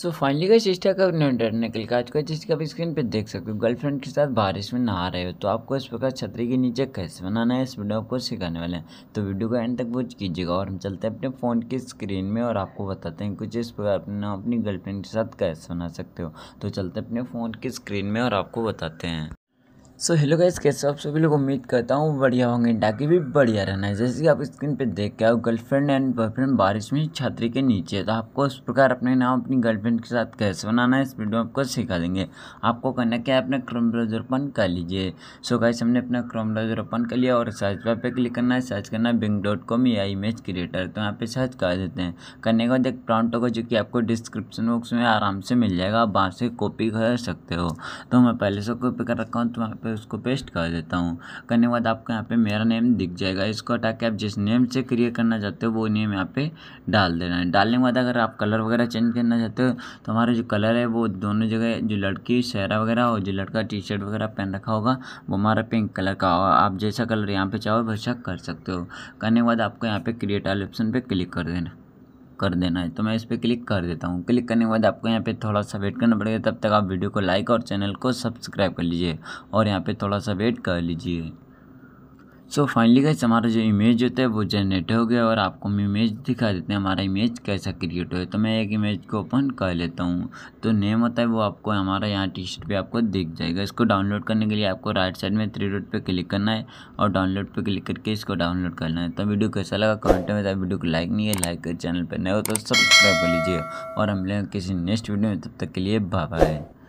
so finally का चेष्टा का न्यू इंटरनेट का आज का जिसके आप स्क्रीन पे देख सकते हो गर्लफ्रेंड के साथ बारिश में नहा रहे हो तो आपको इस प्रकार छतरी के नीचे कैसे बनाना है इस वीडियो आपको सिखाने वाले हैं तो वीडियो को एंड तक वॉच कीजिएगा और हम चलते हैं अपने फ़ोन की स्क्रीन में और आपको बताते हैं कुछ इस प्रकार अपने अपनी गर्लफ्रेंड के साथ कैसे बना सकते हो तो चलते अपने फ़ोन की स्क्रीन में और आपको बताते हैं सो हेलो गाइस कैसे आप सभी लोग उम्मीद करता हूँ बढ़िया होंगे डाकि भी बढ़िया रहना है जैसे कि आप स्क्रीन पे देख के आओ गर्लफ्रेंड एंड बॉयफ्रेंड बारिश में छात्री के नीचे तो आपको उस प्रकार अपने नाम अपनी गर्लफ्रेंड के साथ कैसे बनाना है इस वीडियो में आपको सिखा देंगे आपको करना क्या है अपना क्रोम ब्राउजर ओपन कर लीजिए सो गाइस हमने अपना क्रोम ब्राउजर ओपन कर लिया और सर्च बार पर क्लिक करना है सर्च करना है बिंग डॉट कॉम या इमेज क्रिएटर तो यहाँ पर सर्च कर देते हैं करने के बाद एक प्राउंट होगा जो कि आपको डिस्क्रिप्शन बॉक्स में आराम से मिल जाएगा आप वहाँ से कॉपी कर सकते हो तो मैं पहले से कॉपी कर रखा हूँ तो वहाँ पर पे उसको पेस्ट कर देता हूँ करने के बाद आपको यहाँ पे मेरा नेम दिख जाएगा इसको हटा के आप जिस नेम से क्रिएट करना चाहते हो वो नेम यहाँ पे डाल देना है डालने के बाद अगर आप कलर वगैरह चेंज करना चाहते हो तो हमारा जो कलर है वो दोनों जगह जो लड़की सहरा वगैरह और जो लड़का टी शर्ट वगैरह पहन रखा होगा वो हमारा पिंक कलर का होगा आप जैसा कलर यहाँ पर चाहो वैसा कर सकते हो करने के बाद आपको यहाँ पर क्रिएट आल ऑप्शन पर क्लिक कर देना कर देना है तो मैं इस पर क्लिक कर देता हूँ क्लिक करने के बाद आपको यहाँ पे थोड़ा सा वेट करना पड़ेगा तब तक आप वीडियो को लाइक और चैनल को सब्सक्राइब कर लीजिए और यहाँ पे थोड़ा सा वेट कर लीजिए सो फाइनली गाइस हमारा जो इमेज होता है वो जनरेट हो गया और आपको हम इमेज दिखा देते हैं हमारा इमेज कैसा क्रिएट हुआ तो मैं एक इमेज को ओपन कर लेता हूँ तो नेम होता है वो आपको हमारा यहाँ टी शर्ट पर आपको दिख जाएगा इसको डाउनलोड करने के लिए आपको राइट साइड में थ्री डॉट पर क्लिक करना है और डाउनलोड पर क्लिक करके इसको डाउनलोड करना है तो वीडियो कैसा लगा कमेंट में तो वीडियो को लाइक नहीं है लाइक चैनल पर नहीं हो तो सब्सक्राइब कर लीजिए और हम लोग किसी नेक्स्ट वीडियो में तब तक के लिए बाय बाय